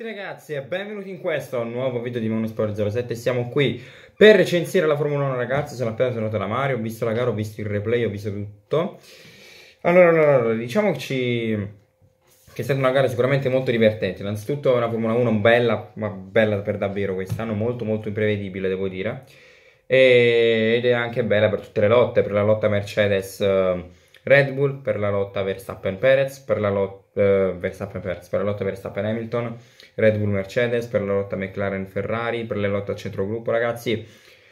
Ragazzi e benvenuti in questo nuovo video di Monosport 07 Siamo qui per recensire la Formula 1 ragazzi Sono appena tornato da Mario, ho visto la gara, ho visto il replay, ho visto tutto Allora, allora, allora diciamoci che è stata una gara sicuramente molto divertente Innanzitutto una Formula 1 bella, ma bella per davvero quest'anno Molto molto imprevedibile devo dire Ed è anche bella per tutte le lotte, per la lotta Mercedes eh, Red Bull per la lotta Verstappen-Perez, per la lotta eh, Verstappen-Perez, per la lotta Verstappen-Hamilton, Red Bull-Mercedes, per la lotta McLaren-Ferrari, per le lotte al centrogruppo, ragazzi.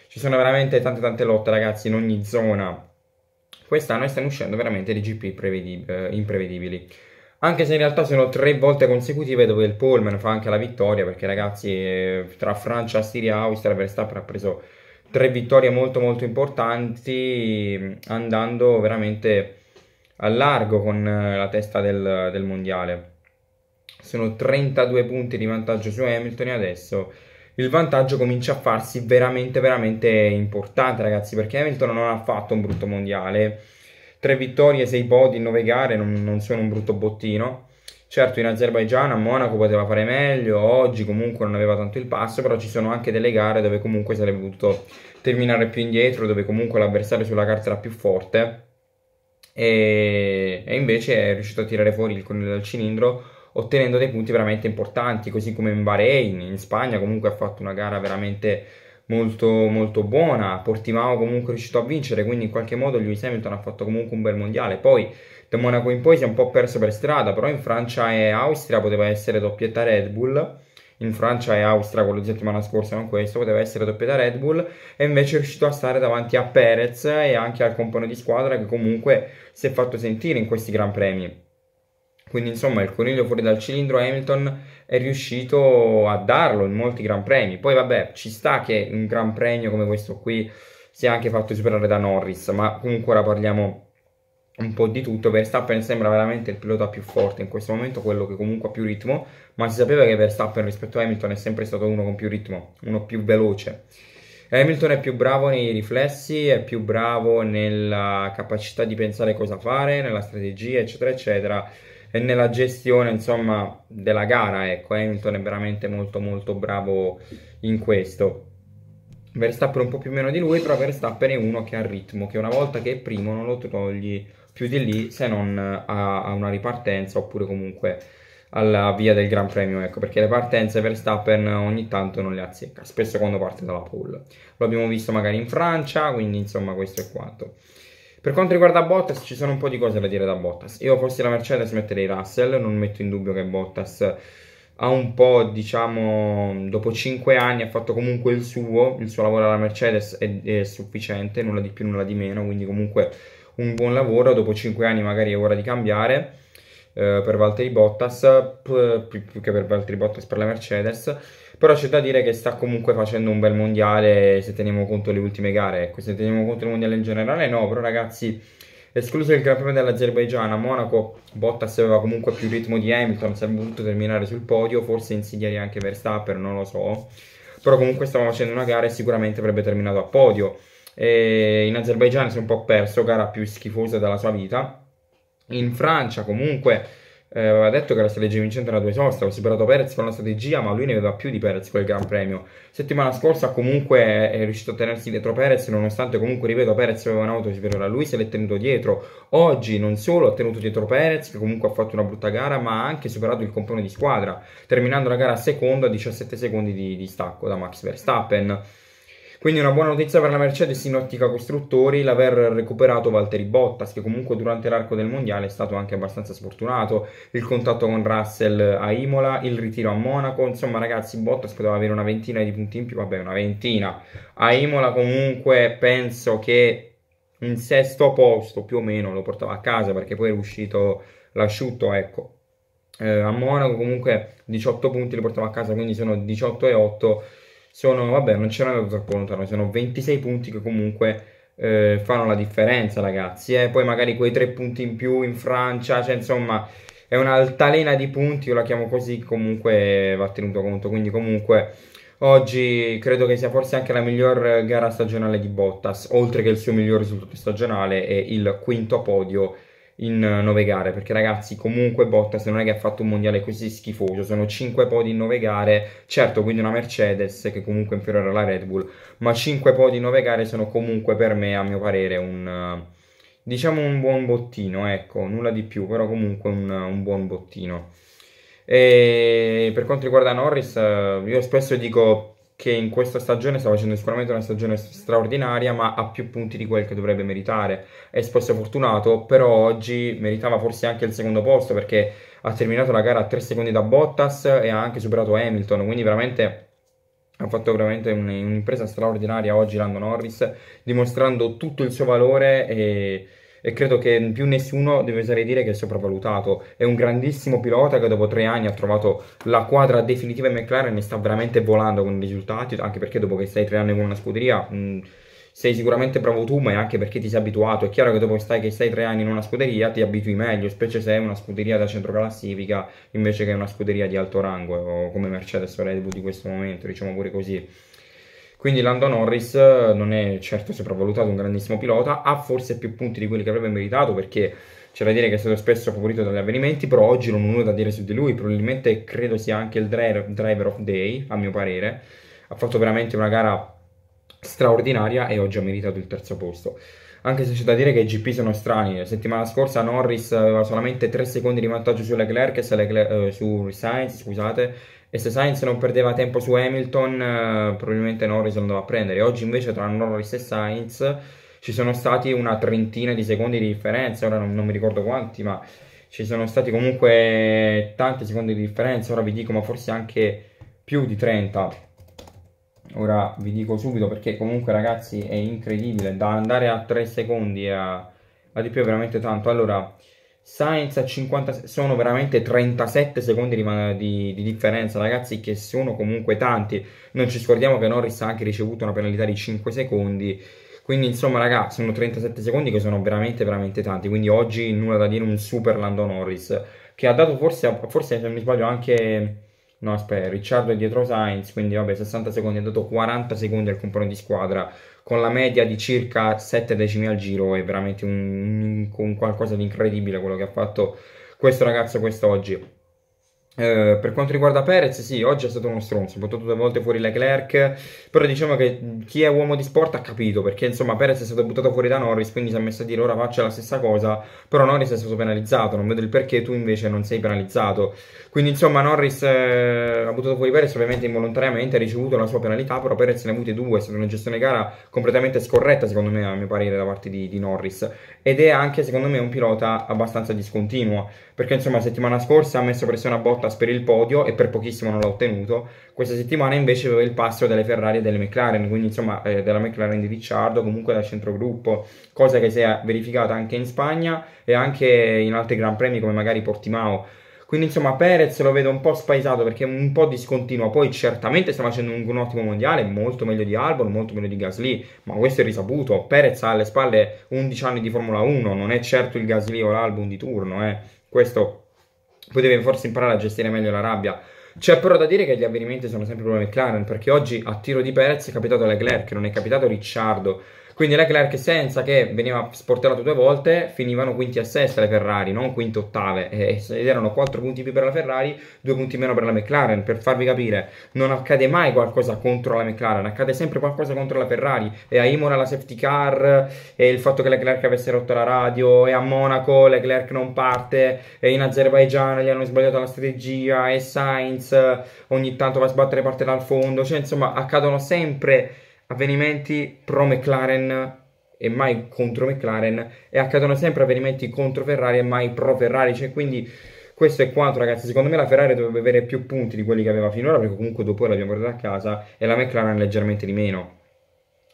Ci sono veramente tante tante lotte, ragazzi, in ogni zona. Quest'anno stanno uscendo veramente dei GP eh, imprevedibili. Anche se in realtà sono tre volte consecutive dove il Pullman fa anche la vittoria, perché ragazzi, eh, tra Francia, Siria, Austria, Verstappen ha preso tre vittorie molto molto importanti, andando veramente al largo con eh, la testa del, del mondiale. Sono 32 punti di vantaggio su Hamilton e adesso il vantaggio comincia a farsi veramente veramente importante ragazzi perché Hamilton non ha fatto un brutto mondiale. 3 vittorie, 6 podi in 9 gare non, non sono un brutto bottino. Certo, in Azerbaijan a Monaco poteva fare meglio, oggi comunque non aveva tanto il passo, però ci sono anche delle gare dove comunque sarebbe potuto terminare più indietro, dove comunque l'avversario sulla carta era più forte e, e invece è riuscito a tirare fuori il coltello dal cilindro ottenendo dei punti veramente importanti, così come in Bahrain, in Spagna comunque ha fatto una gara veramente molto, molto buona, Portimao comunque è riuscito a vincere, quindi in qualche modo Lewis Hamilton ha fatto comunque un bel mondiale, poi da Monaco in poi si è un po' perso per strada, però in Francia e Austria poteva essere doppietta Red Bull, in Francia e Austria quello di settimana scorsa, non questo, poteva essere doppia da Red Bull e invece è riuscito a stare davanti a Perez e anche al compagno di squadra che comunque si è fatto sentire in questi Gran Premi. Quindi insomma il coniglio fuori dal cilindro Hamilton è riuscito a darlo in molti Gran Premi. Poi vabbè ci sta che un Gran Premio come questo qui sia anche fatto superare da Norris, ma comunque ora parliamo un po' di tutto. Verstappen sembra veramente il pilota più forte in questo momento, quello che comunque ha più ritmo, ma si sapeva che Verstappen rispetto a Hamilton è sempre stato uno con più ritmo, uno più veloce. Hamilton è più bravo nei riflessi, è più bravo nella capacità di pensare cosa fare, nella strategia, eccetera, eccetera, e nella gestione, insomma, della gara, ecco, Hamilton è veramente molto molto bravo in questo. Verstappen un po' più meno di lui, però Verstappen è uno che ha ritmo, che una volta che è primo non lo togli più di lì se non eh, a, a una ripartenza oppure comunque alla via del Gran Premio, ecco, perché le partenze Verstappen ogni tanto non le azzecca, spesso quando parte dalla pole. Lo abbiamo visto magari in Francia, quindi insomma questo è quanto. Per quanto riguarda Bottas, ci sono un po' di cose da dire da Bottas. Io fossi la Mercedes metterei Russell, non metto in dubbio che Bottas ha un po', diciamo, dopo 5 anni ha fatto comunque il suo, il suo lavoro alla Mercedes è, è sufficiente, nulla di più, nulla di meno, quindi comunque un buon lavoro, dopo 5 anni magari è ora di cambiare eh, per Valtteri Bottas, più, più che per Valtteri Bottas per la Mercedes, però c'è da dire che sta comunque facendo un bel mondiale se teniamo conto le ultime gare, ecco, se teniamo conto il mondiale in generale no, però ragazzi escluso il Gran Premio dell'Azerbaigian a Monaco, Bottas aveva comunque più ritmo di Hamilton, sarebbe potuto terminare sul podio, forse insidiare anche Verstappen, non lo so, però comunque stava facendo una gara e sicuramente avrebbe terminato a podio. E in Azerbaijan si è un po' perso, gara più schifosa della sua vita. In Francia comunque eh, aveva detto che la strategia vincente era due sosta, Ho superato Perez con la strategia, ma lui ne aveva più di Perez quel Gran Premio. Settimana scorsa comunque è riuscito a tenersi dietro Perez, nonostante comunque, ripeto, Perez aveva un'auto superiore a lui, se l'è tenuto dietro. Oggi non solo ha tenuto dietro Perez, che comunque ha fatto una brutta gara, ma ha anche superato il compagno di squadra, terminando la gara a secondo a 17 secondi di, di stacco da Max Verstappen. Quindi una buona notizia per la Mercedes in ottica costruttori l'aver recuperato Valtteri Bottas che comunque durante l'arco del mondiale è stato anche abbastanza sfortunato, il contatto con Russell a Imola, il ritiro a Monaco, insomma ragazzi Bottas poteva avere una ventina di punti in più, vabbè una ventina, a Imola comunque penso che un sesto posto più o meno lo portava a casa perché poi era uscito l'asciutto, ecco. Eh, a Monaco comunque 18 punti li portava a casa, quindi sono 18 e 8 sono, vabbè, non c'erano andato troppo lontano, sono 26 punti che comunque eh, fanno la differenza, ragazzi. E eh. poi magari quei 3 punti in più in Francia, cioè insomma, è un'altalena di punti, io la chiamo così, comunque va tenuto conto. Quindi comunque oggi credo che sia forse anche la miglior gara stagionale di Bottas, oltre che il suo miglior risultato stagionale e il quinto podio in 9 eh, gare, perché ragazzi comunque Bottas non è che ha fatto un mondiale così schifoso, sono 5 podi in 9 gare, certo quindi una Mercedes che comunque è inferiore alla Red Bull, ma 5 podi in 9 gare sono comunque per me, a mio parere, un... Eh, diciamo un buon bottino, ecco, nulla di più, però comunque un, un buon bottino. E per quanto riguarda Norris, eh, io spesso dico che in questa stagione sta facendo sicuramente una stagione straordinaria, ma ha più punti di quel che dovrebbe meritare. È spesso fortunato, però oggi meritava forse anche il secondo posto perché ha terminato la gara a 3 secondi da Bottas e ha anche superato Hamilton, quindi veramente ha fatto veramente un'impresa straordinaria oggi Lando Norris, dimostrando tutto il suo valore e e credo che più nessuno deve osare dire che è sopravvalutato. È un grandissimo pilota che dopo tre anni ha trovato la quadra definitiva in McLaren e sta veramente volando con i risultati, anche perché dopo che stai tre anni con una scuderia... Mh, mm, sei sicuramente bravo tu, ma è anche perché ti sei abituato. È chiaro che dopo che stai, che stai tre anni in una scuderia ti abitui meglio, specie se è una scuderia da centro classifica invece che una scuderia di alto rango, come Mercedes o Red Bull di questo momento, diciamo pure così. Quindi Lando Norris eh, non è certo sopravvalutato, un grandissimo pilota, ha forse più punti di quelli che avrebbe meritato perché c'è da dire che è stato spesso favorito dagli avvenimenti, però oggi non ho nulla da dire su di lui, probabilmente credo sia anche il driver of day, a mio parere. Ha fatto veramente una gara straordinaria e oggi ha meritato il terzo posto. Anche se c'è da dire che i GP sono strani, la settimana scorsa Norris aveva solamente 3 secondi di vantaggio su Leclerc, e Leclerc, eh, su Sainz, scusate, e se Sainz non perdeva tempo su Hamilton eh, probabilmente Norris andava a prendere. Oggi invece tra Norris e Sainz ci sono stati una trentina di secondi di differenza, ora non, non mi ricordo quanti, ma ci sono stati comunque tanti secondi di differenza, ora vi dico ma forse anche più di 30. Ora vi dico subito perché comunque ragazzi è incredibile, da andare a 3 secondi a, a di più è veramente tanto. Allora... Sainz a 50 sono veramente 37 secondi di, di, di, differenza, ragazzi, che sono comunque tanti. Non ci scordiamo che Norris ha anche ricevuto una penalità di 5 secondi. Quindi, insomma, ragazzi, sono 37 secondi che sono veramente, veramente tanti. Quindi oggi nulla da dire, un super Lando Norris. Che ha dato forse, forse se non mi sbaglio, anche... No, aspetta, Ricciardo è dietro Sainz, quindi vabbè, 60 secondi, ha dato 40 secondi al compagno di squadra con la media di circa 7 decimi al giro è veramente un, un, un qualcosa di incredibile quello che ha fatto questo ragazzo quest'oggi. Eh, per quanto riguarda Perez, sì, oggi è stato uno stronzo, ha buttato due volte fuori Leclerc, però diciamo che chi è uomo di sport ha capito, perché insomma Perez è stato buttato fuori da Norris, quindi si è messo a dire ora faccia la stessa cosa, però Norris è stato penalizzato, non vedo il perché tu invece non sei penalizzato. Quindi insomma Norris eh, ha buttato fuori Perez ovviamente involontariamente, ha ricevuto la sua penalità, però Perez ne ha avute due, è stata una gestione gara completamente scorretta secondo me, a mio parere, da parte di, di Norris, ed è anche secondo me un pilota abbastanza discontinuo perché insomma settimana scorsa ha messo pressione a Bottas per il podio e per pochissimo non l'ha ottenuto, questa settimana invece aveva il passo delle Ferrari e delle McLaren, quindi insomma eh, della McLaren di Ricciardo, comunque dal centrogruppo, cosa che si è verificata anche in Spagna e anche in altri Gran Premi come magari Portimao. Quindi insomma Perez lo vedo un po' spaesato perché è un po' discontinuo, poi certamente sta facendo un, un, ottimo mondiale, molto meglio di Albon, molto meglio di Gasly, ma questo è risaputo, Perez ha alle spalle 11 anni di Formula 1, non è certo il Gasly o l'Albon di turno, eh. Questo potevi forse imparare a gestire meglio la rabbia. C'è però da dire che gli avvenimenti sono sempre problemi McLaren, perché oggi a tiro di Perez è capitato Leclerc, non è capitato Ricciardo. Quindi Leclerc e Senza, che veniva sportellato due volte, finivano quinti a sesta le Ferrari, non quinte ottave, ed erano 4 punti più per la Ferrari, 2 punti meno per la McLaren. Per farvi capire, non accade mai qualcosa contro la McLaren, accade sempre qualcosa contro la Ferrari. E a Imola la safety car, e il fatto che Leclerc avesse rotto la radio, e a Monaco Leclerc non parte, e in Azerbaijan gli hanno sbagliato la strategia, e Sainz ogni tanto va a sbattere parte dal fondo, cioè insomma accadono sempre avvenimenti pro McLaren e mai contro McLaren e accadono sempre avvenimenti contro Ferrari e mai pro Ferrari, cioè quindi questo è quanto ragazzi, secondo me la Ferrari dovrebbe avere più punti di quelli che aveva finora perché comunque dopo l'abbiamo portata a casa e la McLaren leggermente di meno.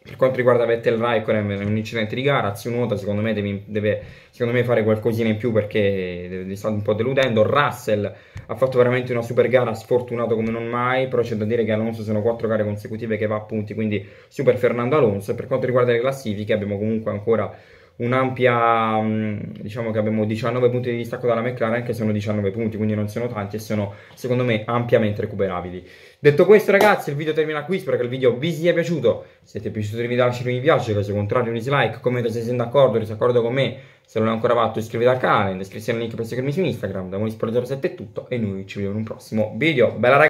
Per quanto riguarda Vettel Raikkonen è un incidente di gara, Tsunoda secondo me deve, deve secondo me fare qualcosina in più perché mi sta un po' deludendo, Russell ha fatto veramente una super gara, sfortunato come non mai, però c'è da dire che Alonso sono quattro gare consecutive che va a punti, quindi super Fernando Alonso, e per quanto riguarda le classifiche abbiamo comunque ancora un'ampia, mm, diciamo che abbiamo 19 punti di distacco dalla McLaren che sono 19 punti, quindi non sono tanti e sono secondo me ampiamente recuperabili. Detto questo ragazzi il video termina qui, spero che il video vi sia piaciuto, se ti è piaciuto il video lasciate un mi piace, caso contrario un dislike, commenta se siete d'accordo o disaccordo con me, se non l'hai ancora fatto iscriviti al canale, in descrizione il link per seguirmi su Instagram, da Monisport07 è tutto e noi ci vediamo in un prossimo video, bella ragazzi!